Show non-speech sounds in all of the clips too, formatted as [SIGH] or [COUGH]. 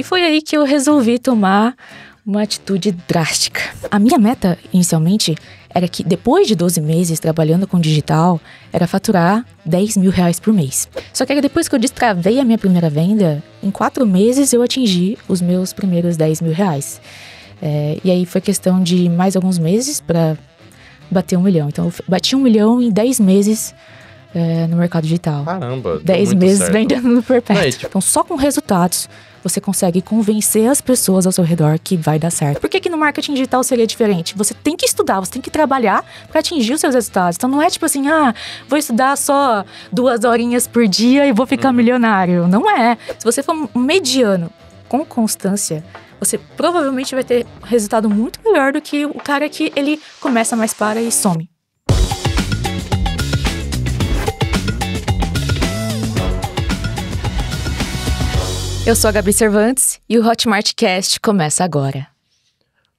E foi aí que eu resolvi tomar uma atitude drástica. A minha meta, inicialmente, era que depois de 12 meses trabalhando com digital, era faturar 10 mil reais por mês. Só que depois que eu destravei a minha primeira venda, em quatro meses eu atingi os meus primeiros 10 mil reais. É, e aí foi questão de mais alguns meses para bater um milhão. Então eu bati um milhão em 10 meses é, no mercado digital. Caramba! 10 meses certo. vendendo no perpétuo. É, Então só com resultados você consegue convencer as pessoas ao seu redor que vai dar certo. Por que, que no marketing digital seria diferente? Você tem que estudar, você tem que trabalhar para atingir os seus resultados. Então não é tipo assim, ah, vou estudar só duas horinhas por dia e vou ficar uhum. milionário. Não é. Se você for mediano com constância, você provavelmente vai ter resultado muito melhor do que o cara que ele começa mais para e some. Eu sou a Gabi Cervantes e o Hotmart Cast começa agora.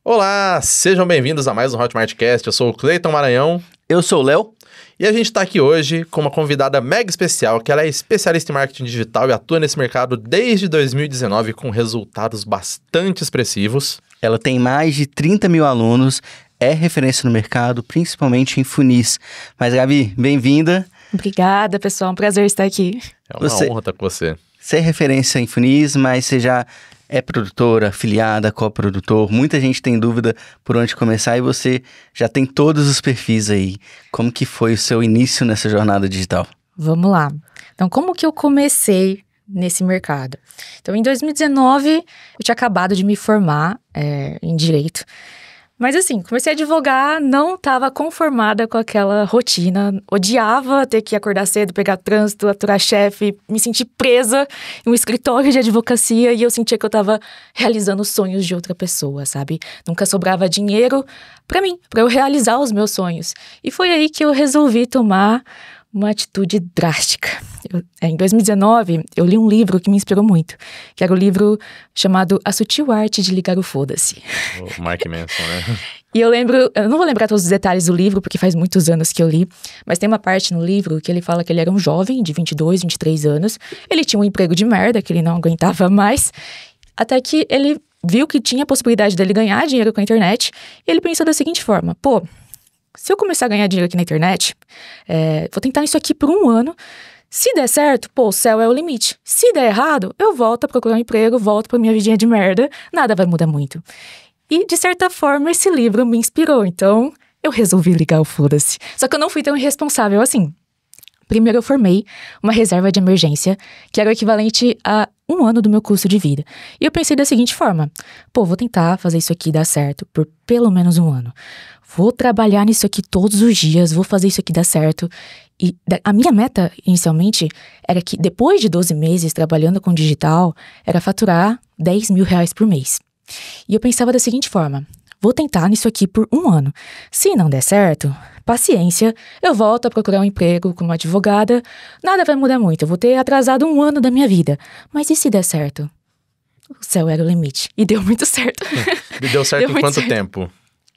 Olá, sejam bem-vindos a mais um Hotmart Cast. Eu sou o Cleiton Maranhão. Eu sou o Léo. E a gente está aqui hoje com uma convidada mega especial, que ela é especialista em marketing digital e atua nesse mercado desde 2019 com resultados bastante expressivos. Ela tem mais de 30 mil alunos, é referência no mercado, principalmente em funis. Mas, Gabi, bem-vinda. Obrigada, pessoal. É um prazer estar aqui. É uma você... honra estar com você. Você é referência em Funis, mas você já é produtora, afiliada, coprodutor. Muita gente tem dúvida por onde começar e você já tem todos os perfis aí. Como que foi o seu início nessa jornada digital? Vamos lá. Então, como que eu comecei nesse mercado? Então, em 2019, eu tinha acabado de me formar é, em Direito. Mas assim, comecei a advogar, não estava conformada com aquela rotina. Odiava ter que acordar cedo, pegar trânsito, aturar chefe, me sentir presa em um escritório de advocacia e eu sentia que eu estava realizando sonhos de outra pessoa, sabe? Nunca sobrava dinheiro para mim, para eu realizar os meus sonhos. E foi aí que eu resolvi tomar uma atitude drástica. Eu, é, em 2019, eu li um livro que me inspirou muito, que era o um livro chamado A Sutil Arte de Ligar o Foda-se. O Mike Manson, né? [LAUGHS] e eu lembro, eu não vou lembrar todos os detalhes do livro, porque faz muitos anos que eu li, mas tem uma parte no livro que ele fala que ele era um jovem de 22, 23 anos, ele tinha um emprego de merda que ele não aguentava mais, até que ele viu que tinha a possibilidade dele ganhar dinheiro com a internet, e ele pensou da seguinte forma, pô, se eu começar a ganhar dinheiro aqui na internet, é, vou tentar isso aqui por um ano. Se der certo, pô, o céu é o limite. Se der errado, eu volto a procurar um emprego, volto pra minha vidinha de merda, nada vai mudar muito. E, de certa forma, esse livro me inspirou, então eu resolvi ligar o foda-se. Só que eu não fui tão irresponsável assim. Primeiro, eu formei uma reserva de emergência, que era o equivalente a um ano do meu custo de vida. E eu pensei da seguinte forma: pô, vou tentar fazer isso aqui dar certo por pelo menos um ano vou trabalhar nisso aqui todos os dias, vou fazer isso aqui dar certo. E a minha meta, inicialmente, era que depois de 12 meses trabalhando com digital, era faturar 10 mil reais por mês. E eu pensava da seguinte forma: vou tentar nisso aqui por um ano. Se não der certo, paciência, eu volto a procurar um emprego como advogada, nada vai mudar muito, eu vou ter atrasado um ano da minha vida. Mas e se der certo? O céu era o limite. E deu muito certo. [LAUGHS] E deu certo deu em quanto certo. tempo?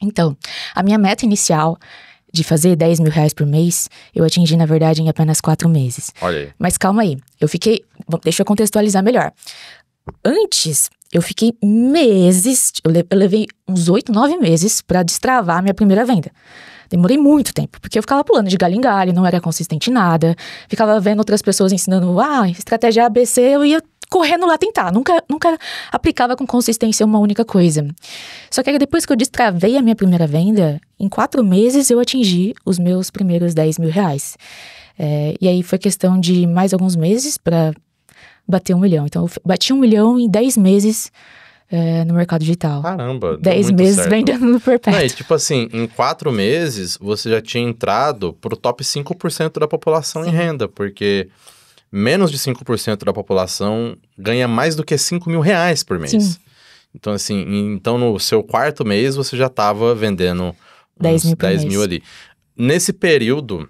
Então, a minha meta inicial de fazer 10 mil reais por mês, eu atingi, na verdade, em apenas quatro meses. Olha aí. Mas calma aí, eu fiquei. Deixa eu contextualizar melhor. Antes, eu fiquei meses, eu levei uns oito, nove meses para destravar minha primeira venda. Demorei muito tempo, porque eu ficava pulando de galho em galho, não era consistente em nada. Ficava vendo outras pessoas ensinando, ah, estratégia ABC, eu ia correndo lá tentar. Nunca, nunca aplicava com consistência uma única coisa. Só que depois que eu destravei a minha primeira venda, em quatro meses eu atingi os meus primeiros 10 mil reais. É, e aí foi questão de mais alguns meses para bater um milhão. Então, eu bati um milhão em 10 meses é, no mercado digital. Caramba! 10 meses certo. vendendo no [LAUGHS] perpétuo. Não, e, tipo assim, em quatro meses você já tinha entrado pro top 5% da população Sim. em renda, porque menos de 5% da população ganha mais do que 5 mil reais por mês. Sim. Então, assim, então no seu quarto mês você já estava vendendo uns 10 mil, 10 mil ali. Nesse período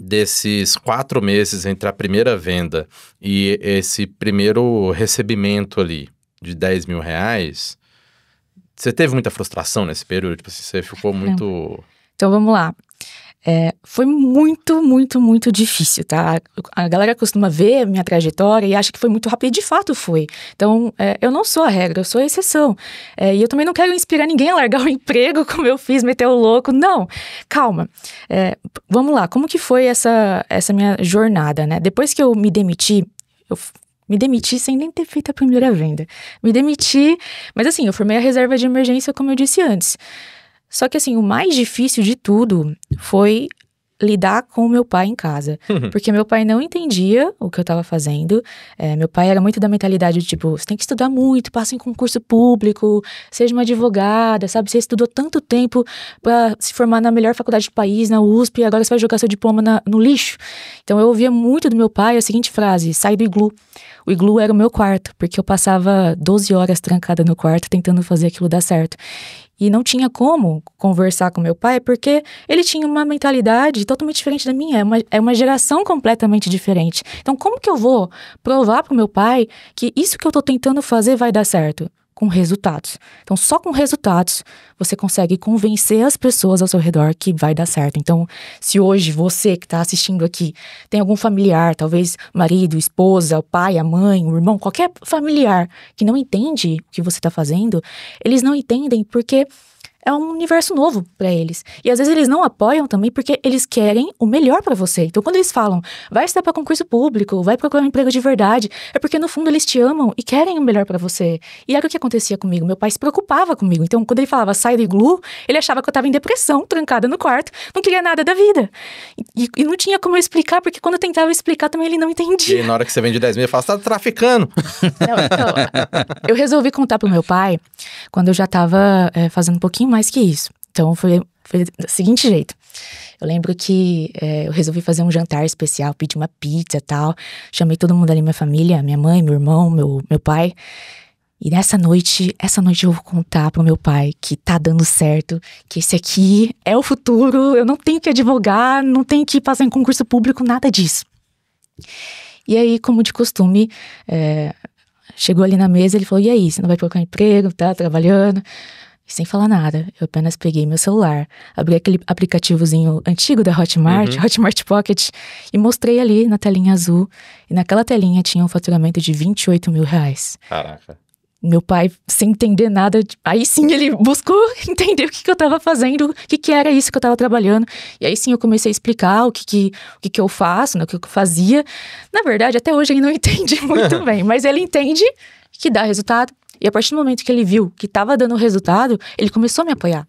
desses quatro meses entre a primeira venda e esse primeiro recebimento ali de 10 mil reais, você teve muita frustração nesse período? Tipo assim, você ficou muito. Então vamos lá. É, foi muito, muito, muito difícil, tá? A galera costuma ver minha trajetória e acha que foi muito rápido, e de fato foi. Então, é, eu não sou a regra, eu sou a exceção. É, e eu também não quero inspirar ninguém a largar [LAUGHS] o emprego como eu fiz, meter o louco. Não, calma. É, vamos lá, como que foi essa, essa minha jornada, né? Depois que eu me demiti, eu me demiti sem nem ter feito a primeira venda. Me demiti, mas assim, eu formei a reserva de emergência, como eu disse antes. Só que assim, o mais difícil de tudo foi lidar com meu pai em casa. Uhum. Porque meu pai não entendia o que eu estava fazendo. É, meu pai era muito da mentalidade de tipo, você tem que estudar muito, passa em concurso público, seja uma advogada, sabe? Você estudou tanto tempo para se formar na melhor faculdade do país, na USP, e agora você vai jogar seu diploma na, no lixo. Então eu ouvia muito do meu pai a seguinte frase: sai do iglu. O iglu era o meu quarto, porque eu passava 12 horas trancada no quarto tentando fazer aquilo dar certo. E não tinha como conversar com meu pai, porque ele tinha uma mentalidade totalmente diferente da minha, é uma, é uma geração completamente diferente. Então, como que eu vou provar para o meu pai que isso que eu estou tentando fazer vai dar certo? com resultados. Então, só com resultados você consegue convencer as pessoas ao seu redor que vai dar certo. Então, se hoje você que está assistindo aqui tem algum familiar, talvez marido, esposa, o pai, a mãe, o irmão, qualquer familiar que não entende o que você está fazendo, eles não entendem porque é um universo novo para eles. E às vezes eles não apoiam também porque eles querem o melhor para você. Então quando eles falam, vai estudar para concurso público, vai procurar um emprego de verdade, é porque no fundo eles te amam e querem o melhor para você. E era o que acontecia comigo. Meu pai se preocupava comigo. Então quando ele falava sai do iglu, ele achava que eu tava em depressão, trancada no quarto, não queria nada da vida. E, e não tinha como eu explicar, porque quando eu tentava explicar também ele não entendia. E na hora que você vende 10 mil, eu fala, você tá traficando. Não, então, eu resolvi contar pro meu pai quando eu já tava é, fazendo um pouquinho mais mais que isso. Então foi, foi do seguinte jeito. Eu lembro que é, eu resolvi fazer um jantar especial, pedi uma pizza tal. Chamei todo mundo ali, minha família, minha mãe, meu irmão, meu, meu pai. E nessa noite, essa noite eu vou contar pro meu pai que tá dando certo, que esse aqui é o futuro, eu não tenho que advogar, não tenho que passar em concurso público, nada disso. E aí, como de costume, é, chegou ali na mesa, ele falou: e aí, você não vai procurar emprego, tá trabalhando? E sem falar nada, eu apenas peguei meu celular, abri aquele aplicativozinho antigo da Hotmart, uhum. Hotmart Pocket, e mostrei ali na telinha azul. E naquela telinha tinha um faturamento de 28 mil reais. Caraca. Meu pai, sem entender nada, aí sim ele buscou [LAUGHS] entender o que, que eu estava fazendo, o que, que era isso que eu estava trabalhando. E aí sim eu comecei a explicar o que, que, o que, que eu faço, né, o que eu fazia. Na verdade, até hoje ele não [LAUGHS] entende muito [LAUGHS] bem, mas ele entende que dá resultado e a partir do momento que ele viu que estava dando resultado, ele começou a me apoiar.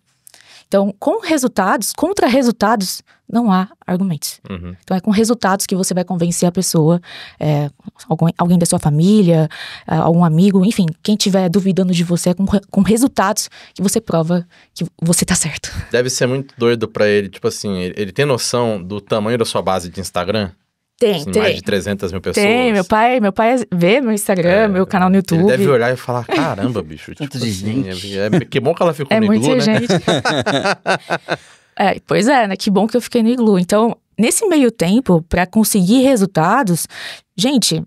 Então, com resultados, contra resultados, não há argumentos. Uhum. Então, é com resultados que você vai convencer a pessoa, é, alguém, alguém, da sua família, é, algum amigo, enfim, quem estiver duvidando de você, é com, com resultados que você prova que você tá certo. Deve ser muito doido para ele, tipo assim, ele, ele tem noção do tamanho da sua base de Instagram? Tem, assim, tem. Mais de 300 mil pessoas. Tem, meu pai, meu pai vê meu Instagram, é, meu canal no YouTube. Ele deve olhar e falar, caramba, bicho. [LAUGHS] tipo, assim, gente. É, é, que bom que ela ficou é no iglu, né? [LAUGHS] é, pois é, né? Que bom que eu fiquei no iglu. Então, nesse meio tempo, para conseguir resultados, gente,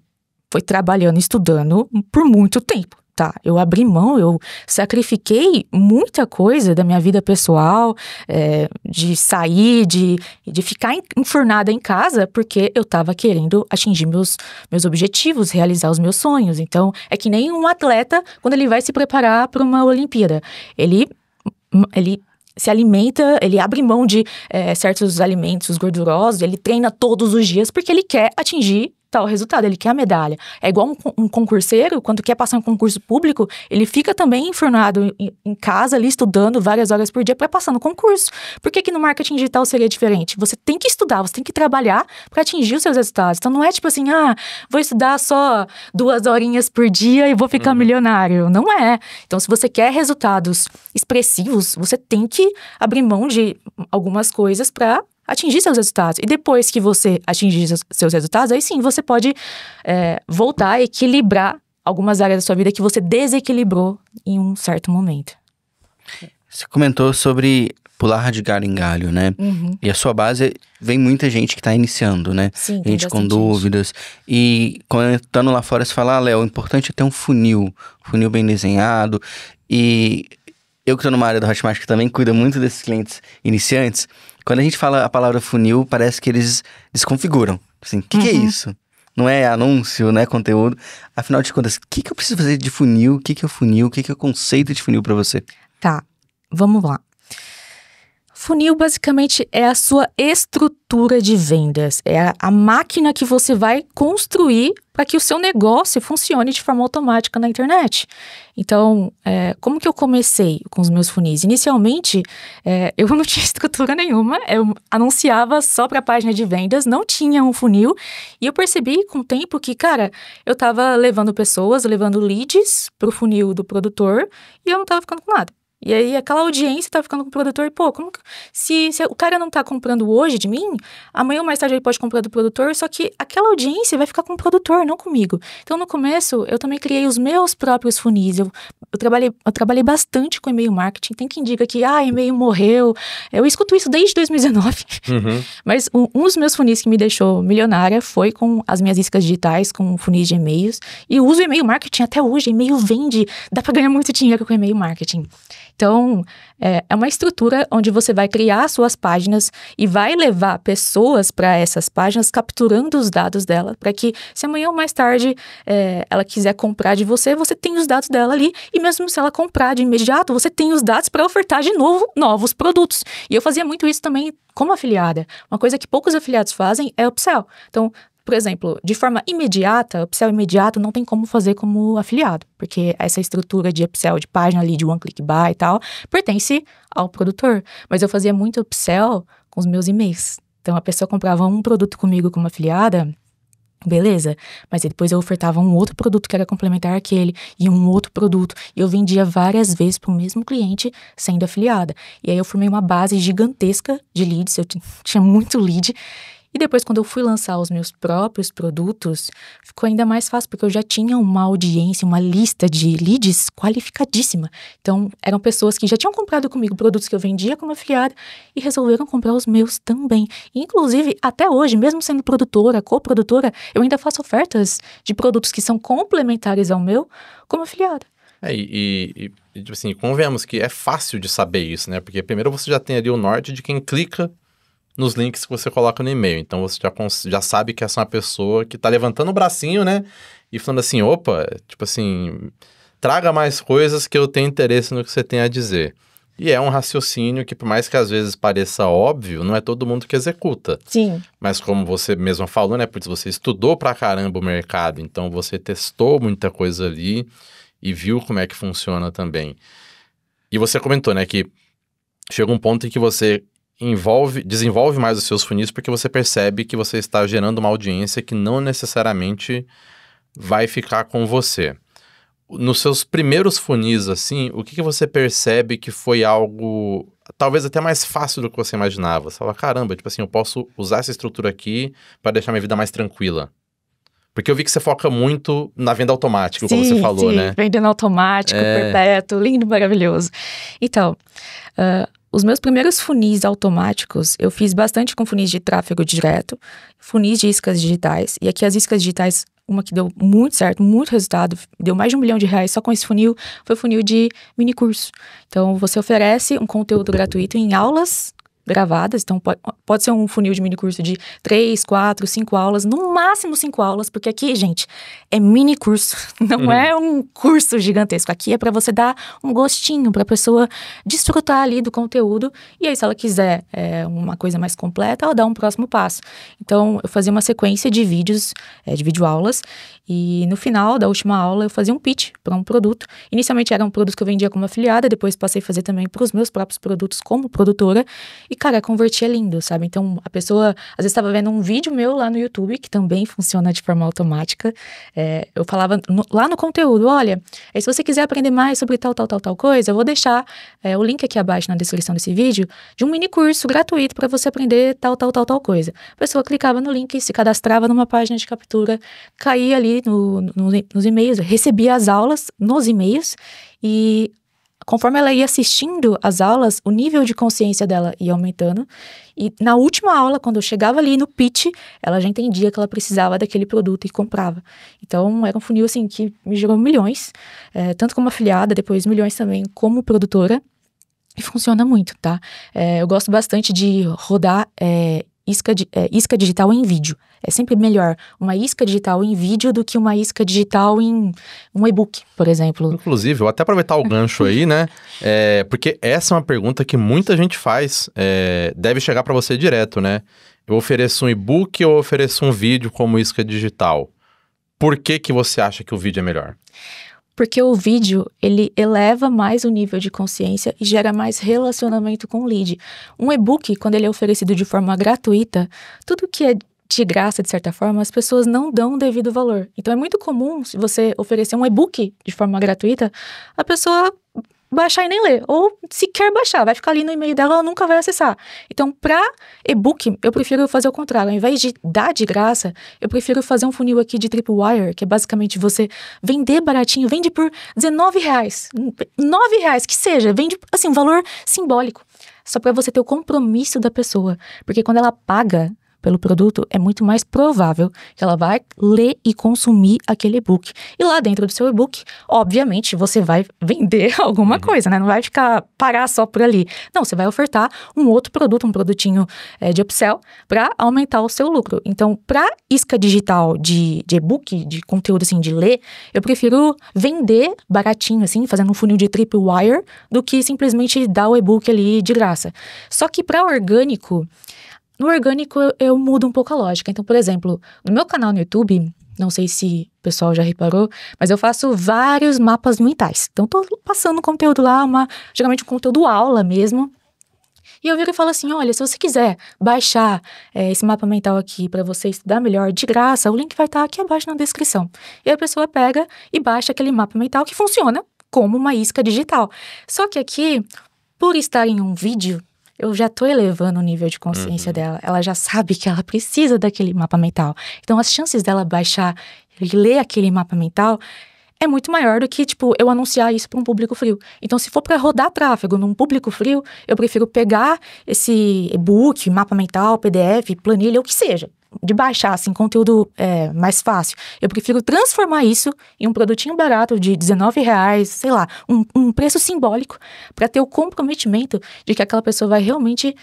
foi trabalhando, estudando por muito tempo tá, eu abri mão, eu sacrifiquei muita coisa da minha vida pessoal, é, de sair, de, de ficar enfurnada em casa, porque eu estava querendo atingir meus, meus objetivos, realizar os meus sonhos. Então, é que nem um atleta, quando ele vai se preparar para uma Olimpíada, ele. Hum, ele se alimenta, ele abre mão de é, certos alimentos gordurosos, ele treina todos os dias porque ele quer atingir tal tá, resultado, ele quer a medalha. É igual um, um concurseiro, quando quer passar um concurso público, ele fica também enfurnado em, em casa, ali estudando várias horas por dia para passar no concurso. Por que, que no marketing digital seria diferente? Você tem que estudar, você tem que trabalhar para atingir os seus resultados. Então não é tipo assim, ah, vou estudar só duas horinhas por dia e vou ficar uhum. milionário. Não é. Então se você quer resultados expressivos, você tem que abrir mão de algumas coisas para atingir seus resultados. E depois que você atingir seus resultados, aí sim você pode é, voltar a equilibrar algumas áreas da sua vida que você desequilibrou em um certo momento. Você comentou sobre pular de galho em galho, né? Uhum. E a sua base vem muita gente que está iniciando, né? Sim, gente com dúvidas. e E comentando lá fora, você fala, ah, Léo, o é importante é ter um funil, um funil bem desenhado. E eu que estou numa área do Hotmart que também cuida muito desses clientes iniciantes, quando a gente fala a palavra funil, parece que eles desconfiguram. Assim, o que, uhum. que, é uhum. isso? Não é anúncio, não é conteúdo. Afinal de contas, o que, que eu preciso fazer de funil? O que, que é funil? O que, que é o conceito de funil para você? Tá, vamos lá. Funil basicamente é a sua estrutura de vendas, é a máquina que você vai construir para que o seu negócio funcione de forma automática na internet. Então, é, como que eu comecei com os meus funis? Inicialmente, é, eu [LAUGHS] não tinha estrutura nenhuma, eu anunciava só para a página de vendas, não tinha um funil, e eu percebi com o tempo que, cara, eu estava levando pessoas, levando leads para o funil do produtor, e eu não estava ficando com nada. E aí aquela audiência tá ficando com o produtor, e, pô, como que... se, se, o cara não tá comprando hoje de mim, amanhã ou mais tarde ele pode comprar do produtor, só que aquela audiência vai ficar com o produtor, não comigo. Então no começo eu também criei os meus próprios funis. Eu, eu trabalhei, eu trabalhei bastante com e-mail marketing. Tem quem diga que ah, e-mail morreu. Eu escuto isso desde 2019. Uhum. [LAUGHS] Mas um, um, dos meus funis que me deixou milionária foi com as minhas iscas digitais, com funis de e-mails. E uso e-mail marketing até hoje. E-mail vende, dá para ganhar muito dinheiro com e-mail marketing. Então, é, é uma estrutura onde você vai criar suas páginas e vai levar pessoas para essas páginas capturando os dados dela, para que se amanhã ou mais tarde é, ela quiser comprar de você, você tem os dados dela ali e mesmo se ela comprar de imediato, você tem os dados para ofertar de novo novos produtos. E eu fazia muito isso também como afiliada. Uma coisa que poucos afiliados fazem é upsell. Então, por exemplo, de forma imediata, upsell imediato não tem como fazer como afiliado, porque essa estrutura de upsell de página ali, de one click buy e tal, pertence ao produtor. Mas eu fazia muito upsell com os meus e-mails. Então, a pessoa comprava um produto comigo como afiliada, Beleza, mas depois eu ofertava um outro produto que era complementar aquele e um outro produto, e eu vendia várias vezes para o mesmo cliente sendo afiliada. E aí eu formei uma base gigantesca de leads, eu tinha muito lead, e depois, quando eu fui lançar os meus próprios produtos, ficou ainda mais fácil, porque eu já tinha uma audiência, uma lista de leads qualificadíssima. Então, eram pessoas que já tinham comprado comigo produtos que eu vendia como afiliada e resolveram comprar os meus também. Inclusive, até hoje, mesmo sendo produtora, coprodutora, eu ainda faço ofertas de produtos que são complementares ao meu como afiliada. É, e, e, e, tipo assim, convenhamos que é fácil de saber isso, né? Porque primeiro você já tem ali o norte de quem clica nos links que você coloca no e-mail. Então você já, já sabe que essa é uma pessoa que está levantando o bracinho, né? E falando assim: opa, tipo assim, traga mais coisas que eu tenho interesse no que você tem a dizer. E é um raciocínio que, por mais que às vezes pareça óbvio, não é todo mundo que executa. Sim. Mas como você mesmo falou, né? Porque você estudou pra caramba o mercado, então você testou muita coisa ali e viu como é que funciona também. E você comentou, né, que chega um ponto em que você envolve, desenvolve mais os seus funis porque você percebe que você está gerando uma audiência que não necessariamente vai ficar com você. Nos seus primeiros funis, assim, o que, que você percebe que foi algo talvez até mais fácil do que você imaginava? Você fala, caramba, tipo assim, eu posso usar essa estrutura aqui para deixar minha vida mais tranquila. Porque eu vi que você foca muito na venda automática, sim, como você falou, sim, né? Vendendo automático, é... perpétuo, lindo, maravilhoso. Então, uh os meus primeiros funis automáticos, eu fiz bastante com funis de tráfego direto, funis de iscas digitais, e aqui as iscas digitais, uma que deu muito certo, muito resultado, deu mais de um milhão de reais só com esse funil, foi funil de mini curso. Então, você oferece um conteúdo gratuito em aulas gravadas, então pode, pode ser um funil de mini curso de três, quatro, cinco aulas, no máximo cinco aulas, porque aqui, gente, é mini curso, [LAUGHS] não uhum. é um curso gigantesco. Aqui é para você dar um gostinho para a pessoa desfrutar ali do conteúdo e aí se ela quiser é, uma coisa mais completa, ela dá um próximo passo. Então eu fazia uma sequência de vídeos, é, de videoaulas e no final da última aula eu fazia um pitch para um produto. Inicialmente era um produto que eu vendia como afiliada, depois passei a fazer também para os meus próprios produtos como produtora. E cara, convertia lindo, sabe? Então a pessoa às vezes estava vendo um vídeo meu lá no YouTube, que também funciona de forma automática. É, eu falava no, lá no conteúdo: olha, eh, se você quiser aprender mais sobre tal, tal, tal, tal coisa, eu vou deixar é, o link aqui abaixo na descrição desse vídeo de um mini curso gratuito para você aprender tal, tal, tal, tal coisa. A pessoa clicava no link, se cadastrava numa página de captura, caía ali no, no, nos e-mails, recebia as aulas nos e-mails e conforme ela ia assistindo as aulas, o nível de consciência dela ia aumentando. E na última aula, quando eu chegava ali no pitch, ela já entendia que ela precisava daquele produto e comprava. Então, era um funil assim que me gerou milhões, é, tanto como afiliada, depois milhões também como produtora. E funciona muito, tá? É, eu gosto bastante de rodar é, isca, é, isca digital em vídeo. É sempre melhor uma isca digital em vídeo do que uma isca digital em um e-book, por exemplo. Inclusive, vou até aproveitar o gancho aí, né? [LAUGHS] É, porque essa é uma pergunta que muita gente faz, é, deve chegar para você direto, né? Eu ofereço um e-book ou ofereço um vídeo como isca digital? Por que, que você acha que o vídeo é melhor? Porque o vídeo, ele eleva mais o nível de consciência e gera mais relacionamento com o lead. Um e-book, quando ele é oferecido de forma gratuita, tudo que é de graça, de certa forma, as pessoas não dão o devido valor. Então é muito comum, se você oferecer um e-book de forma gratuita, a pessoa baixar e nem ler, ou sequer baixar, vai ficar ali no e-mail dela, ela nunca vai acessar. Então, para e-book, eu prefiro fazer o contrário. Ao invés de dar de graça, eu prefiro fazer um funil aqui de Tripwire, que é basicamente você vender baratinho, vende por R$19,00, reais, reais, que seja, vende, assim, um valor simbólico só para você ter o compromisso da pessoa. Porque quando ela paga, pelo produto, é muito mais provável que ela vai ler e consumir aquele e-book. E lá dentro do seu e-book, obviamente, você vai vender [LAUGHS] alguma uhum. coisa, né? Não vai ficar parar só por ali. Não, você vai ofertar um outro produto, um produtinho é, de upsell, para aumentar o seu lucro. Então, para isca digital de, de e-book, de conteúdo assim, de ler, eu prefiro vender baratinho, assim, fazendo um funil de tripwire, do que simplesmente dar o e-book ali de graça. Só que para orgânico, no orgânico, eu, eu mudo um pouco a lógica. Então, por exemplo, no meu canal no YouTube, não sei se o pessoal já reparou, mas eu faço vários mapas mentais. Então, tô passando conteúdo lá, uma, geralmente um conteúdo aula mesmo. E eu viro e falo assim: olha, se você quiser baixar é, esse mapa mental aqui para você estudar melhor de graça, o link vai estar tá aqui abaixo na descrição. E a pessoa pega e baixa aquele mapa mental que funciona como uma isca digital. Só que aqui, por estar em um vídeo, eu já estou elevando o nível de consciência uhum. dela. Ela já sabe que ela precisa daquele mapa mental. Então, as chances dela baixar e ler aquele mapa mental é muito maior do que, tipo, eu anunciar isso para um público frio. Então, se for para rodar tráfego num público frio, eu prefiro pegar esse e-book, mapa mental, PDF, planilha, o que seja de baixar, assim, conteúdo é, mais fácil. Eu prefiro transformar isso em um produtinho barato de 19 reais, sei lá, um, um preço simbólico, para ter o comprometimento de que aquela pessoa vai realmente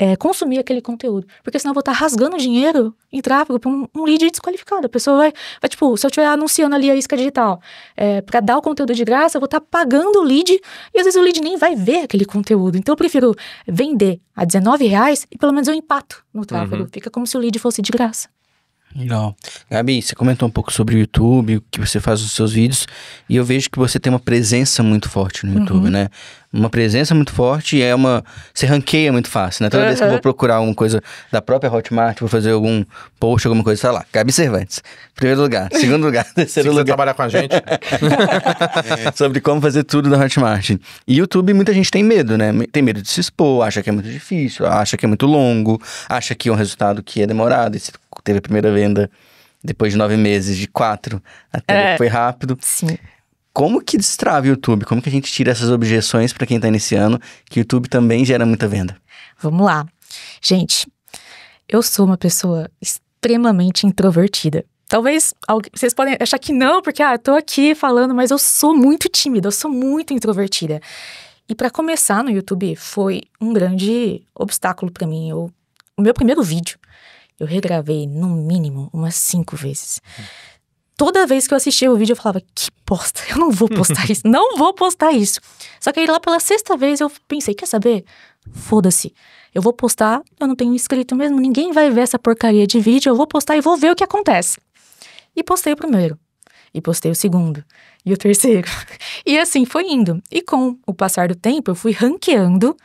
é, consumir aquele conteúdo. Porque senão eu vou estar tá rasgando dinheiro em tráfego para um, um, lead desqualificado. A pessoa vai, vai, tipo, se eu estiver anunciando ali a isca digital é, para dar o conteúdo de graça, eu vou estar tá pagando o lead e às vezes o lead nem vai ver aquele conteúdo. Então eu prefiro vender a 19 reais e pelo menos eu empato no tráfego. Uhum. Fica como se o lead fosse de graça. Legal. Gabi, você comentou um pouco sobre o YouTube, o que você faz nos seus vídeos, e eu vejo que você tem uma presença muito forte no YouTube, uhum. né? Uma presença muito forte e é uma. Você ranqueia muito fácil, né? Toda uhum. vez que eu vou procurar alguma coisa da própria Hotmart, vou fazer algum post, alguma coisa, sei lá. Gabi Cervantes. Primeiro lugar. [LAUGHS] Segundo lugar. terceiro Se lugar. trabalhar com a gente. [LAUGHS] sobre como fazer tudo da Hotmart. E YouTube, muita gente tem medo, né? Tem medo de se expor, acha que é muito difícil, acha que é muito longo, acha que é um resultado que é demorado. E teve a primeira venda depois de nove meses, de quatro, até é, foi rápido. Sim. Como que destrava o YouTube? Como que a gente tira essas objeções para quem está iniciando, que o YouTube também gera muita venda? Vamos lá. Gente, eu sou uma pessoa extremamente introvertida. Talvez vocês podem achar que não, porque ah, eu tô aqui falando, mas eu sou muito tímida, eu sou muito introvertida. E para começar no YouTube foi um grande obstáculo para mim. Eu, o meu primeiro vídeo eu regravei, no mínimo, umas cinco vezes. Toda vez que eu assistia o vídeo, eu falava, que bosta, eu não vou postar isso, não vou postar isso. Só que aí lá pela sexta vez eu pensei, quer saber? Foda-se. Eu vou postar, eu não tenho inscrito mesmo, ninguém vai ver essa porcaria de vídeo, eu vou postar e vou ver o que acontece. E postei o primeiro. E postei o segundo. E o terceiro. [LAUGHS] e assim foi indo. E com o passar do tempo, eu fui ranqueando.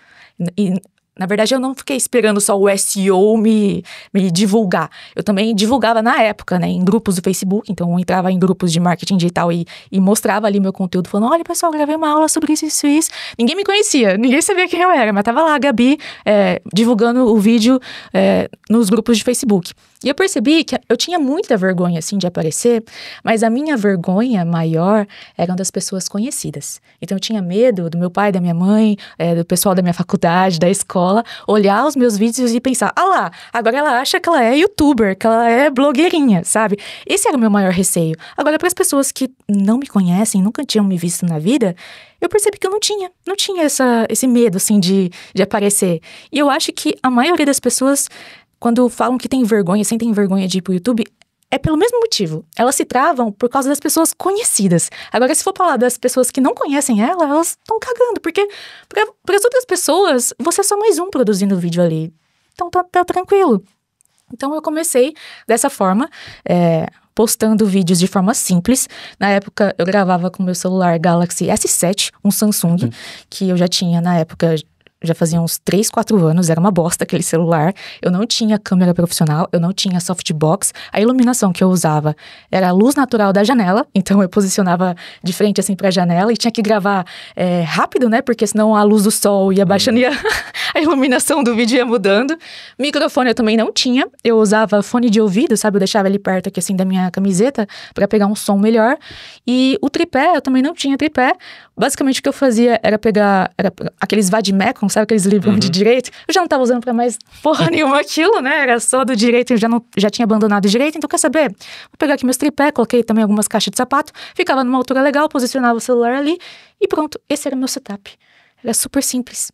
E na verdade, eu não fiquei esperando só o SEO me, me divulgar. Eu também divulgava na época, né? Em grupos do Facebook. Então, eu entrava em grupos de marketing digital e, e mostrava ali meu conteúdo, falando: olha, pessoal, gravei uma aula sobre isso, isso, isso. Ninguém me conhecia, ninguém sabia quem eu era, mas tava lá a Gabi é, divulgando o vídeo é, nos grupos de Facebook. E eu percebi que eu tinha muita vergonha, assim, de aparecer, mas a minha vergonha maior eram das pessoas conhecidas. Então, eu tinha medo do meu pai, da minha mãe, é, do pessoal da minha faculdade, da escola escola, olhar os meus vídeos e pensar: ah lá, agora ela acha que ela é youtuber, que ela é blogueirinha, sabe? Esse era o meu maior receio. Agora, para as pessoas que não me conhecem, nunca tinham me visto na vida, eu percebi que eu não tinha, não tinha essa, esse medo, assim, de, de aparecer. E eu acho que a maioria das pessoas quando falam que tem vergonha, sentem vergonha de ir pro YouTube, é pelo mesmo motivo. Elas se travam por causa das pessoas conhecidas. Agora, se for falar das pessoas que não conhecem ela, elas estão cagando, porque para as outras pessoas, você é só mais um produzindo vídeo ali. Então tá, tá tranquilo. Então eu comecei dessa forma, é, postando vídeos de forma simples. Na época eu gravava com meu celular Galaxy S7, um Samsung, hum. que eu já tinha na época já fazia uns 3, 4 anos, era uma bosta aquele celular. Eu não tinha câmera profissional, eu não tinha softbox. A iluminação que eu usava era a luz natural da janela, então eu posicionava de frente assim para a janela e tinha que gravar é, rápido, né? Porque senão a luz do sol ia baixando e [LAUGHS] a, iluminação do vídeo ia mudando. Microfone eu também não tinha, eu usava fone de ouvido, sabe? Eu deixava ele perto aqui assim da minha camiseta para pegar um som melhor. E o tripé, eu também não tinha tripé. Basicamente o que eu fazia era pegar era aqueles vademecons, sabe aqueles livros uhum. de direito? Eu já não estava usando para mais porra [LAUGHS] nenhuma aquilo, né? Era só do direito, eu já, não, já tinha abandonado o direito. Então, quer saber? Vou pegar aqui meus tripé, coloquei também algumas caixas de sapato, ficava numa altura legal, posicionava o celular ali e pronto. Esse era meu setup. Era super simples.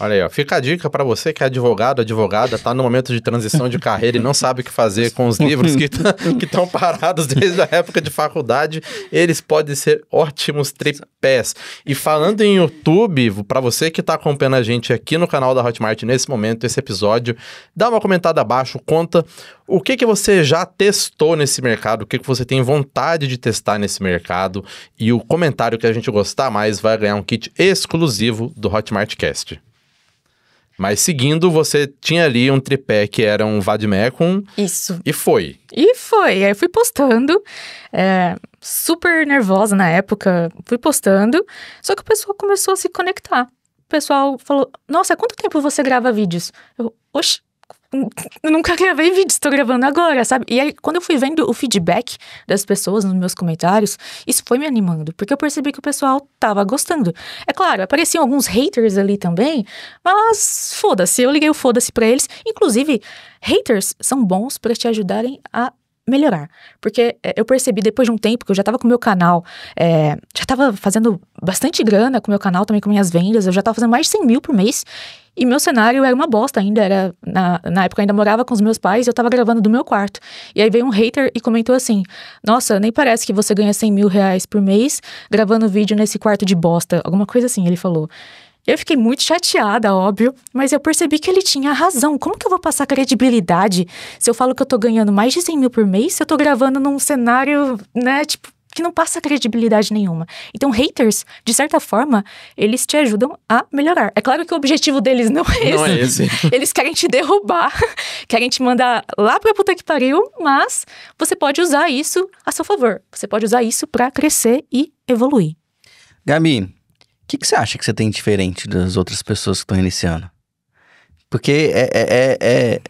Olha aí, ó. fica a dica para você que é advogado, advogada, está no momento de transição de carreira e não sabe o que fazer com os livros que tá, estão parados desde a época de faculdade. Eles podem ser ótimos tripés. E falando em YouTube, para você que está acompanhando a gente aqui no canal da Hotmart nesse momento, esse episódio, dá uma comentada abaixo, conta o que, que você já testou nesse mercado, o que, que você tem vontade de testar nesse mercado e o comentário que a gente gostar mais vai ganhar um kit exclusivo do Hotmart Cast. Mas seguindo, você tinha ali um tripé que era um Vadmecum. Isso. E foi. E foi. Aí fui postando. É, super nervosa na época. Fui postando. Só que o pessoal começou a se conectar. O pessoal falou: Nossa, há quanto tempo você grava vídeos? Eu, oxe, nunca gravei vídeo, estou gravando agora, sabe? E aí, quando eu fui vendo o feedback das pessoas nos meus comentários, isso foi me animando, porque eu percebi que o pessoal tava gostando. É claro, apareciam alguns haters ali também, mas foda-se, eu liguei o foda-se pra eles. Inclusive, haters são bons para te ajudarem a melhorar. Porque é, eu percebi depois de um tempo que eu já estava com o meu canal, é, já estava fazendo bastante grana com o meu canal, também com minhas vendas, eu já estava fazendo mais de 100 mil por mês. E meu cenário era uma bosta ainda, era na, na época eu ainda morava com os meus pais e eu estava gravando do meu quarto. E aí veio um hater e comentou assim, nossa, nem parece que você ganha 100 mil reais por mês gravando vídeo nesse quarto de bosta, alguma coisa assim, ele falou. Eu fiquei muito chateada, óbvio, mas eu percebi que ele tinha razão. Como que eu vou passar credibilidade se eu falo que eu tô ganhando mais de 100 mil por mês se eu tô gravando num cenário, né, tipo, que não passa credibilidade nenhuma. Então, haters, de certa forma, eles te ajudam a melhorar. É claro que o objetivo deles não é esse. Não é esse. [LAUGHS] Eles querem te derrubar, [LAUGHS] querem te mandar lá pra puta que pariu, mas você pode usar isso a seu favor. Você pode usar isso para crescer e evoluir. Gabi, que, que você acha que você tem diferente das outras pessoas que estão iniciando? Porque é, é, é, é,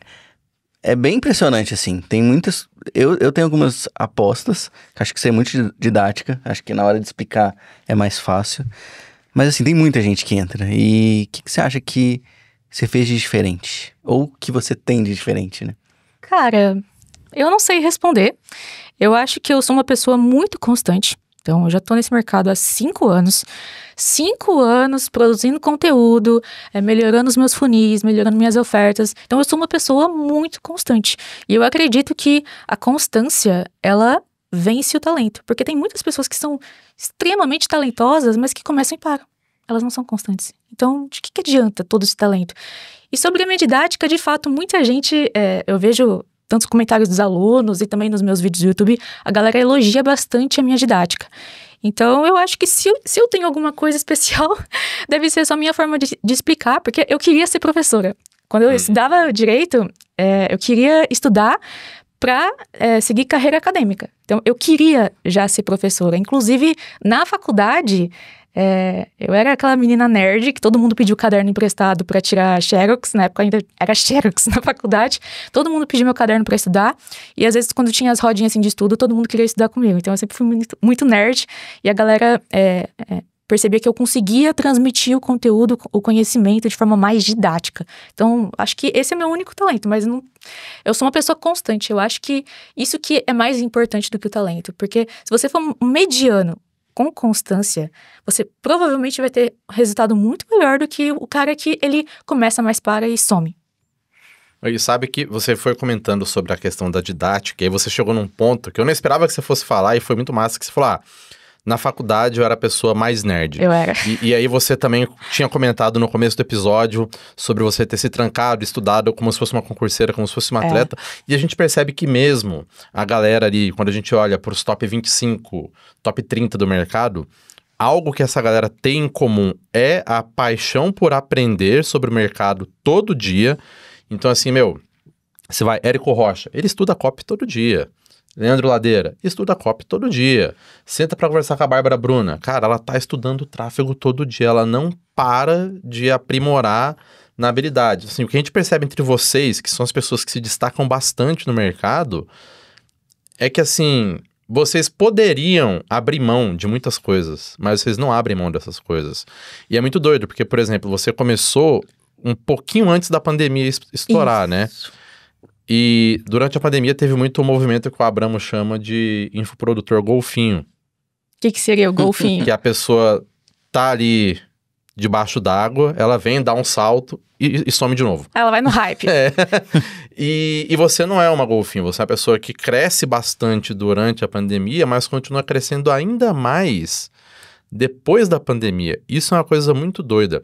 é bem impressionante, assim. Tem muitas. Eu, eu tenho algumas apostas, acho que você é muito didática, acho que na hora de explicar é mais fácil. Mas, assim, tem muita gente que entra. E o que, que você acha que você fez de diferente? Ou que você tem de diferente, né? Cara, eu não sei responder. Eu acho que eu sou uma pessoa muito constante. Então, eu já estou nesse mercado há cinco anos. Cinco anos produzindo conteúdo, é, melhorando os meus funis, melhorando minhas ofertas. Então, eu sou uma pessoa muito constante. E eu acredito que a constância, ela vence o talento. Porque tem muitas pessoas que são extremamente talentosas, mas que começam e param. Elas não são constantes. Então, de que, que adianta todo esse talento? E sobre a minha didática, de fato, muita gente, é, eu vejo tantos comentários dos alunos e também nos meus vídeos do YouTube, a galera elogia bastante a minha didática. Então, eu acho que se eu, se eu tenho alguma coisa [LAUGHS] especial, deve ser só minha forma de, de explicar, porque eu queria ser professora. Quando eu uhum. estudava direito, é, eu queria estudar para é, seguir carreira acadêmica. Então, eu queria já ser professora. Inclusive, na faculdade, é, eu era aquela menina nerd que todo mundo pediu o caderno emprestado para tirar xerox, na época ainda era xerox [LAUGHS] na faculdade. Todo mundo pediu meu caderno para estudar e às vezes quando tinha as rodinhas assim de estudo, todo mundo queria estudar comigo. Então eu sempre fui muito, muito nerd e a galera é, é, percebia que eu conseguia transmitir o conteúdo, o conhecimento de forma mais didática. Então, acho que esse é meu único talento, mas não, eu sou uma pessoa constante. Eu acho que isso que é mais importante do que o talento, porque se você for mediano, com constância, você provavelmente vai ter resultado muito melhor do que o cara que ele começa mais para e some. E sabe que você foi comentando sobre a questão da didática, e aí você chegou num ponto que eu não esperava que você fosse falar, e foi muito massa que você falou: ah, na faculdade eu era a pessoa mais nerd. Eu era. E, e, aí você também tinha comentado no começo do episódio sobre você ter se trancado, estudado como se fosse uma concurseira, como se fosse uma é. atleta. E a gente percebe que mesmo a galera ali, quando a gente olha para os top 25, top 30 do mercado, algo que essa galera tem em comum é a paixão por aprender sobre o mercado todo dia. Então, assim, meu, você vai, Érico Rocha, ele estuda COP todo dia. Leandro Ladeira, estuda a COP todo dia. Senta para conversar com a Bárbara Bruna. Cara, ela tá estudando tráfego todo dia. Ela não para de aprimorar na habilidade. Assim, o que a gente percebe entre vocês, que são as pessoas que se destacam bastante no mercado, é que assim, vocês poderiam abrir mão de muitas coisas, mas vocês não abrem mão dessas coisas. E é muito doido, porque, por exemplo, você começou um pouquinho antes da pandemia estourar, né? Isso. né? E durante a pandemia teve muito movimento que o Abramo chama de infoprodutor golfinho. O que, que seria o golfinho? [LAUGHS] que a pessoa tá ali debaixo d'água, ela vem, dá um salto e, e, some de novo. Ela vai no hype. [LAUGHS] é. E, e você não é uma golfinho, você é uma pessoa que cresce bastante durante a pandemia, mas continua crescendo ainda mais depois da pandemia. Isso é uma coisa muito doida.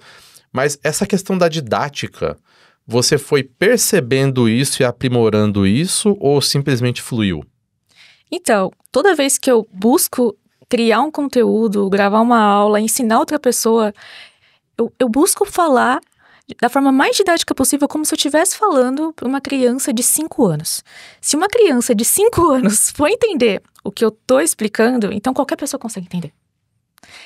Mas essa questão da didática, você foi percebendo isso e aprimorando isso ou simplesmente fluiu? Então, toda vez que eu busco criar um conteúdo, gravar uma aula, ensinar outra pessoa, eu, eu busco falar da forma mais didática possível, como se eu estivesse falando para uma criança de 5 anos. Se uma criança de 5 [LAUGHS] anos for entender o que eu estou explicando, então qualquer pessoa consegue entender.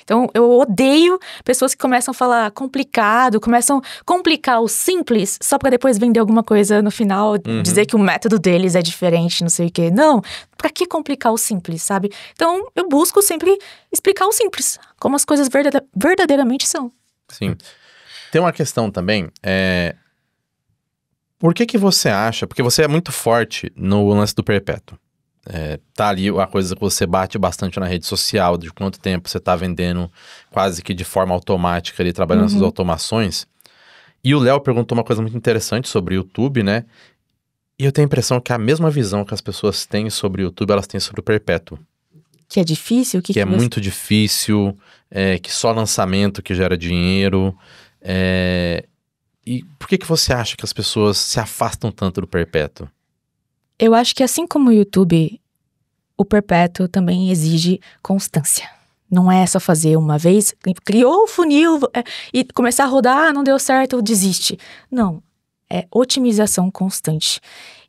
Então, eu odeio pessoas que começam a falar complicado, começam a complicar o simples só para depois vender alguma coisa no final, uhum. dizer que o método deles é diferente, não sei o quê. Não, para que complicar o simples, sabe? Então, eu busco sempre explicar o simples, como as coisas verdadeiramente são. Sim. Tem uma questão também, é... Por que que você acha, porque você é muito forte no lance do perpétuo. É, tá ali a coisa que você bate bastante na rede social, de quanto tempo você está vendendo quase que de forma automática ali, trabalhando uhum. essas automações. E o Léo perguntou uma coisa muito interessante sobre o YouTube, né? E eu tenho a impressão que a mesma visão que as pessoas têm sobre o YouTube, elas têm sobre o Perpétuo. Que é difícil? Que, que, é que é você... muito difícil, é, que só lançamento que gera dinheiro. É... E por que, que você acha que as pessoas se afastam tanto do Perpétuo? Eu acho que assim como o YouTube, o perpétuo também exige constância. Não é só fazer uma vez, criou o funil é, e começar a rodar, ah, não deu certo, desiste. Não, é otimização constante.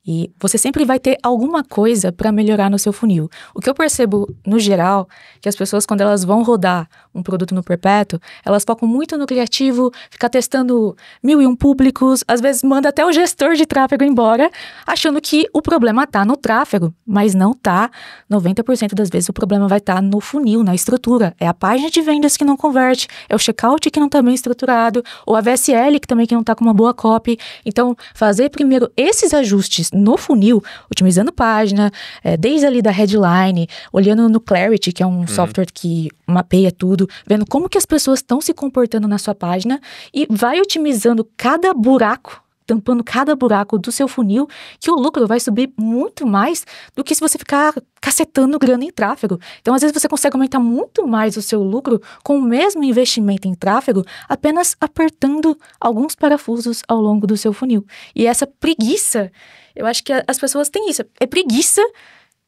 E você sempre vai ter alguma coisa para melhorar no seu funil. O que eu percebo no geral, que as pessoas quando elas vão rodar um produto no perpétuo, elas focam muito no criativo, ficar testando mil e um públicos, às vezes manda até o gestor de tráfego embora, achando que o problema tá no tráfego, mas não tá. 90% das vezes o problema vai estar tá no funil, na estrutura. É a página de vendas que não converte, é o checkout que não tá bem estruturado, ou a VSL que também que não tá com uma boa copy. Então, fazer primeiro esses ajustes no funil, otimizando página, é, desde ali da headline, olhando no Clarity, que é um uhum. software que mapeia tudo, vendo como que as pessoas estão se comportando na sua página e vai otimizando cada buraco tampando cada buraco do seu funil, que o lucro vai subir muito mais do que se você ficar cacetando grana em tráfego. Então, às vezes, você consegue aumentar muito mais o seu lucro com o mesmo investimento em tráfego, apenas apertando alguns parafusos ao longo do seu funil. E essa preguiça, eu acho que as pessoas têm isso, é preguiça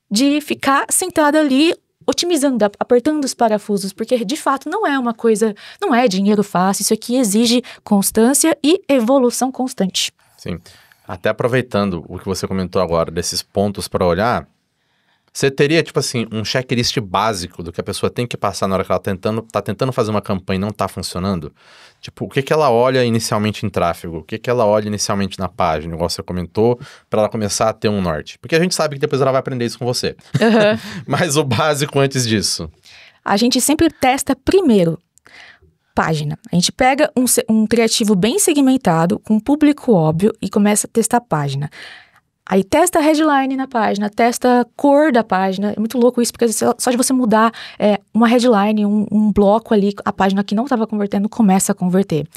de ficar sentada ali otimizando, apertando os parafusos, porque de fato não é uma coisa, não é dinheiro fácil, isso aqui exige constância e evolução constante. Sim. Até aproveitando o que você comentou agora desses pontos para olhar, você teria, tipo assim, um checklist básico do que a pessoa tem que passar na hora que ela tá tentando, tá tentando fazer uma campanha e não tá funcionando? Tipo, o que, que ela olha inicialmente em tráfego? O que, que ela olha inicialmente na página, igual você comentou, para ela começar a ter um norte? Porque a gente sabe que depois ela vai aprender isso com você. Uhum. [LAUGHS] Mas o básico antes disso. A gente sempre testa primeiro página. A gente pega um, um criativo bem segmentado, com público óbvio, e começa a testar a página. Aí testa a headline na página, testa a cor da página. É muito louco isso, porque só de você mudar é, uma headline, um, um, bloco ali, a página que não estava convertendo começa a converter.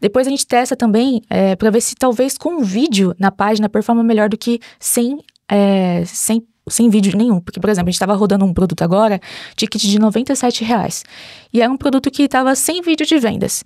Depois a gente testa também é, para ver se talvez com um vídeo na página performa melhor do que sem, é, sem sem vídeo nenhum. Porque, por exemplo, a gente estava rodando um produto agora, ticket de 97 reais. E era um produto que estava sem vídeo de vendas.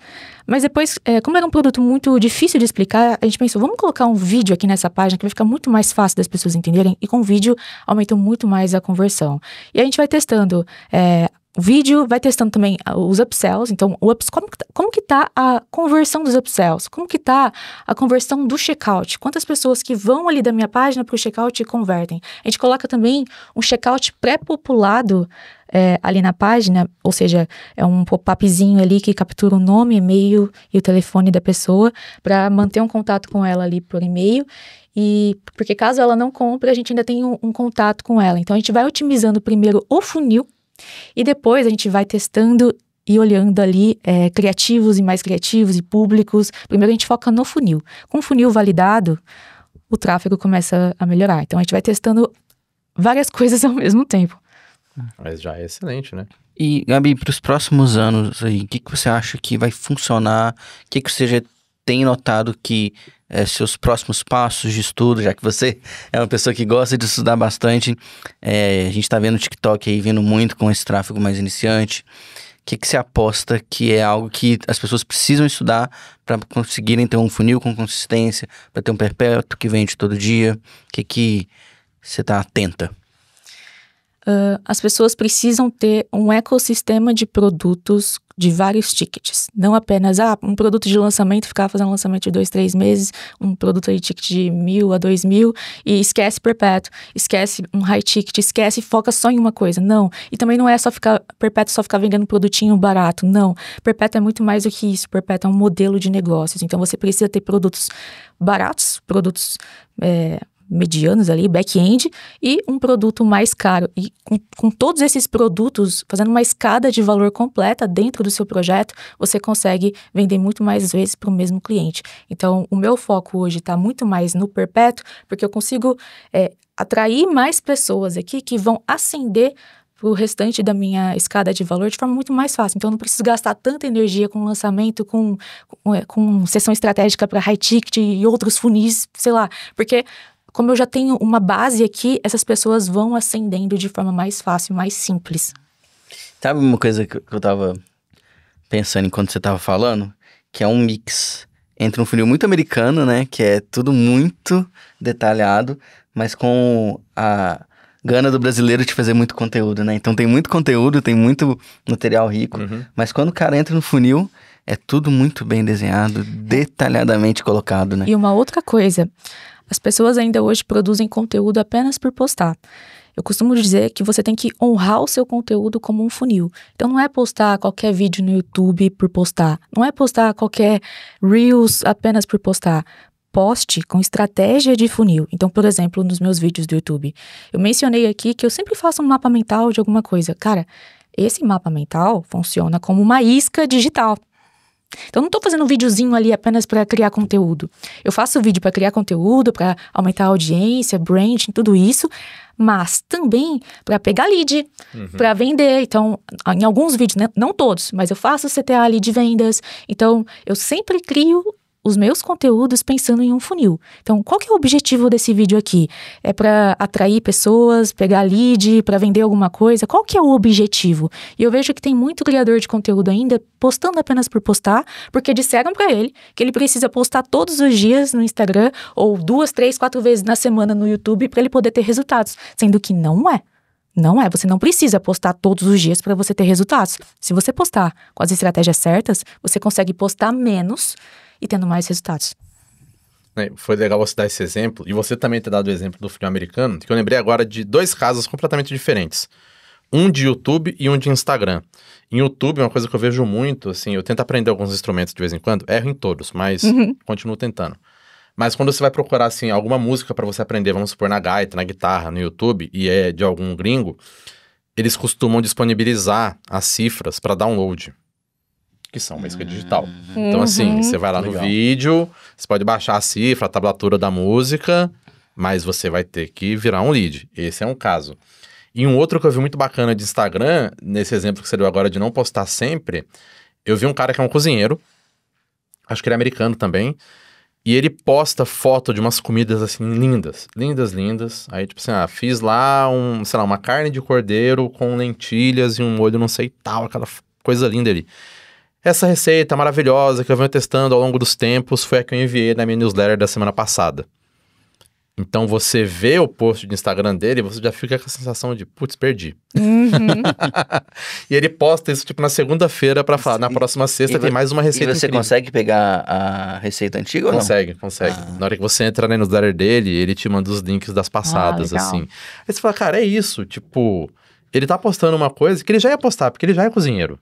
Mas depois, é, como era um produto muito difícil de explicar, a gente pensou, vamos colocar um vídeo aqui nessa página que vai ficar muito mais fácil das pessoas entenderem. E com vídeo aumentou muito mais a conversão. E a gente vai testando é, vídeo, vai testando também ah, os upsells, então o ups, como, tá, como que tá a conversão dos upsells, como que tá a conversão do checkout, quantas pessoas que vão ali da minha página para o checkout convertem. A gente coloca também um checkout pré-populado é, ali na página, ou seja, é um pop-upzinho ali que captura o nome, e-mail e o telefone da pessoa para manter um contato com ela ali por e-mail e porque caso ela não compre, a gente ainda tem um, um, contato com ela. Então a gente vai otimizando primeiro o funil e depois a gente vai testando e olhando ali é, criativos e mais criativos e públicos. Primeiro a gente foca no funil. Com o funil validado, o tráfego começa a melhorar. Então a gente vai testando várias [LAUGHS] coisas ao mesmo tempo. Mas já é excelente, né? E, Gabi, para os próximos anos aí, o que, que você acha que vai funcionar? O que, que você já tem notado que é, seus próximos passos de estudo, já que você é uma pessoa que gosta de estudar bastante, é, a gente está vendo o TikTok aí vindo muito com esse tráfego mais iniciante. O que, que você aposta que é algo que as pessoas precisam estudar para conseguirem ter um funil com consistência, para ter um perpétuo que vende todo dia? O que, que você está atenta? Uh, as pessoas precisam ter um ecossistema de produtos de vários tickets. Não apenas, ah, um produto de lançamento, ficar fazendo lançamento de dois, três meses, um produto de ticket de mil a dois mil, e esquece perpétuo, esquece um high ticket, esquece e foca só em uma coisa. Não. E também não é só ficar, perpétuo só ficar vendendo produtinho barato. Não. Perpétuo é muito mais do que isso. Perpétuo é um modelo de negócios. Então você precisa ter produtos baratos, produtos. É, medianos ali, back-end, e um produto mais caro. E com, com, todos esses produtos, fazendo uma escada de valor completa dentro do seu projeto, você consegue vender muito mais vezes para o mesmo cliente. Então, o meu foco hoje está muito mais no perpétuo, porque eu consigo é, atrair mais pessoas aqui que vão ascender o restante da minha escada de valor de forma muito mais fácil. Então, eu não preciso gastar tanta energia com lançamento, com, com, é, com sessão estratégica para high ticket e outros funis, sei lá. Porque como eu já tenho uma base aqui, essas pessoas vão ascendendo de forma mais fácil, mais simples. Sabe uma coisa que eu tava pensando enquanto você tava falando? Que é um mix entre um funil muito americano, né? Que é tudo muito detalhado, mas com a gana do brasileiro de fazer muito conteúdo, né? Então tem muito conteúdo, tem muito material rico, uhum. mas quando o cara entra no funil, é tudo muito bem desenhado, detalhadamente colocado, né? E uma outra coisa, as pessoas ainda hoje produzem conteúdo apenas por postar. Eu costumo dizer que você tem que honrar o seu conteúdo como um funil. Então não é postar qualquer vídeo no YouTube por postar, não é postar qualquer Reels apenas por postar. Poste com estratégia de funil. Então, por exemplo, nos meus vídeos do YouTube, eu mencionei aqui que eu sempre faço um mapa mental de alguma coisa. Cara, esse mapa mental funciona como uma isca digital. Então, não estou fazendo um videozinho ali apenas para criar conteúdo. Eu faço vídeo para criar conteúdo, para aumentar a audiência, branding, tudo isso, mas também para pegar lead, uhum. para vender. Então, em alguns vídeos, né? não todos, mas eu faço CTA ali de vendas. Então, eu sempre crio os meus conteúdos pensando em um funil. Então, qual que é o objetivo desse vídeo aqui? É para atrair pessoas, pegar lead, para vender alguma coisa? Qual que é o objetivo? E eu vejo que tem muito criador de conteúdo ainda postando apenas por postar, porque disseram para ele que ele precisa postar todos os dias no Instagram ou duas, três, quatro vezes na semana no YouTube para ele poder ter resultados, sendo que não é. Não é, você não precisa postar todos os dias para você ter resultados. Se você postar com as estratégias certas, você consegue postar menos e tendo mais resultados. Né, foi legal você dar esse exemplo, e você também ter dado o exemplo do filme americano, que eu lembrei agora de dois casos completamente diferentes. Um de YouTube e um de Instagram. Em YouTube, uma coisa que eu vejo muito, assim, eu tento aprender alguns instrumentos de vez em quando, erro em todos, mas uhum. continuo tentando. Mas quando você vai procurar, assim, alguma música para você aprender, vamos supor, na gaita, na guitarra, no YouTube, e é de algum gringo, eles costumam disponibilizar as cifras para download que são música digital. Uhum. Então, assim, uhum. você vai lá Legal. no vídeo, você pode baixar a cifra, a tablatura da música, mas você vai ter que virar um lead. Esse é um caso. E um outro que eu vi muito bacana de Instagram, nesse exemplo que você deu agora de não postar sempre, eu vi um cara que é um cozinheiro, acho que ele é americano também, e ele posta foto de umas comidas assim lindas, lindas, lindas. Aí, tipo assim, ah, fiz lá um, sei lá, uma carne de cordeiro com lentilhas e um molho não sei tal, aquela coisa linda ali. Ele essa receita maravilhosa que eu venho testando ao longo dos tempos foi a que eu enviei na minha newsletter da semana passada. Então você vê o post de Instagram dele e você já fica com a sensação de, putz, perdi. Uhum. [LAUGHS] e ele posta isso tipo na segunda-feira para falar, na próxima sexta e tem mais uma receita. E você incrível. consegue pegar a receita antiga ou consegue, não? Consegue, consegue. Ah. Na hora que você entra na newsletter dele, ele te manda os links das ah, passadas, ah, assim. Aí você fala, cara, é isso, tipo, ele tá postando uma coisa que ele já ia postar, porque ele já é cozinheiro.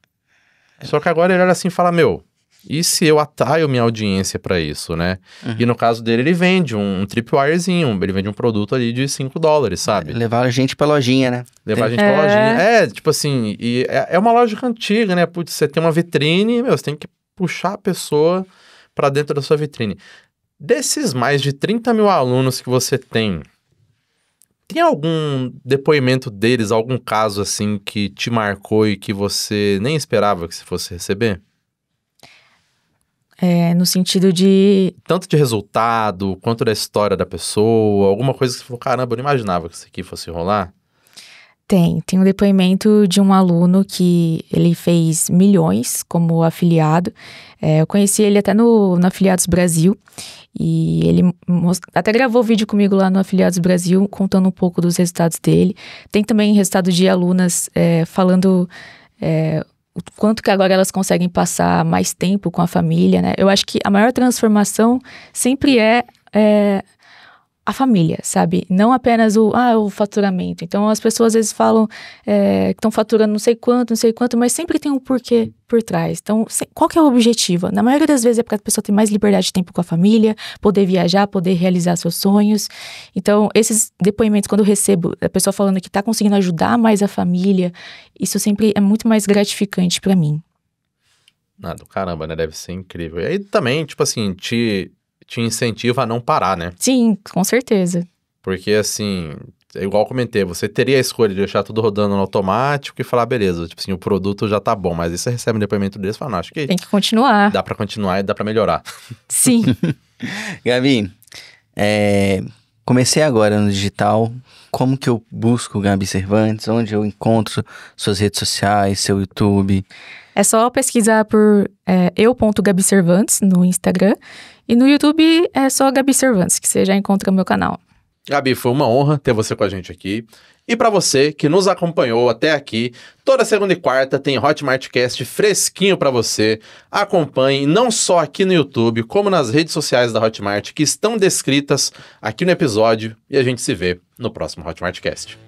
Só que agora ele olha assim e fala: Meu, e se eu atalho minha audiência para isso, né? Uhum. E no caso dele, ele vende um, um tripwirezinho, ele vende um produto ali de 5 dólares, sabe? É, levar a gente pra lojinha, né? Levar a gente é. pra lojinha. É, tipo assim, e é, é uma lógica antiga, né? Putz, você tem uma vitrine, meu, você tem que puxar a pessoa para dentro da sua vitrine. Desses mais de 30 mil alunos que você tem, tem algum depoimento deles, algum caso assim que te marcou e que você nem esperava que você fosse receber? É, no sentido de. Tanto de resultado, quanto da história da pessoa, alguma coisa que você falou, caramba, eu não imaginava que isso aqui fosse rolar. Tem, tem um depoimento de um aluno que ele fez milhões como afiliado. É, eu conheci ele até no, no Afiliados Brasil e ele most... até gravou vídeo comigo lá no Afiliados Brasil contando um pouco dos resultados dele. Tem também resultado de alunas é, falando é, o quanto que agora elas conseguem passar mais tempo com a família, né? Eu acho que a maior transformação sempre é, é a família, sabe? Não apenas o, ah, o faturamento. Então, as pessoas às vezes falam é, que estão faturando não sei quanto, não sei quanto, mas sempre tem um porquê por trás. Então, qual que é o objetivo? Na maioria das vezes é para a pessoa ter mais liberdade de tempo com a família, poder viajar, poder realizar seus sonhos. Então, esses depoimentos, quando eu recebo a pessoa falando que está conseguindo ajudar mais a família, isso sempre é muito mais gratificante para mim. Nada, do caramba, né? Deve ser incrível. E aí também, tipo assim, te te incentiva a não parar, né? Sim, com certeza. Porque assim, é igual comentei, você teria a escolha de deixar tudo rodando no automático e falar, beleza, tipo assim, o produto já tá bom, mas isso você recebe um depoimento desse e fala, não, acho que. Tem que continuar. Dá para continuar e dá para melhorar. Sim. [LAUGHS] Gabi, é, comecei agora no digital. Como que eu busco o Gabi Cervantes? Onde eu encontro suas redes sociais, seu YouTube? É só pesquisar por é, eu.gabicervantes no Instagram e no YouTube é só Gabi Servantes, que você já encontra no meu canal. Gabi, foi uma honra ter você com a gente aqui. E para você que nos acompanhou até aqui, toda segunda e quarta tem Hotmartcast fresquinho para você. Acompanhe não só aqui no YouTube, como nas redes sociais da Hotmart, que estão descritas aqui no episódio. E a gente se vê no próximo Hotmartcast.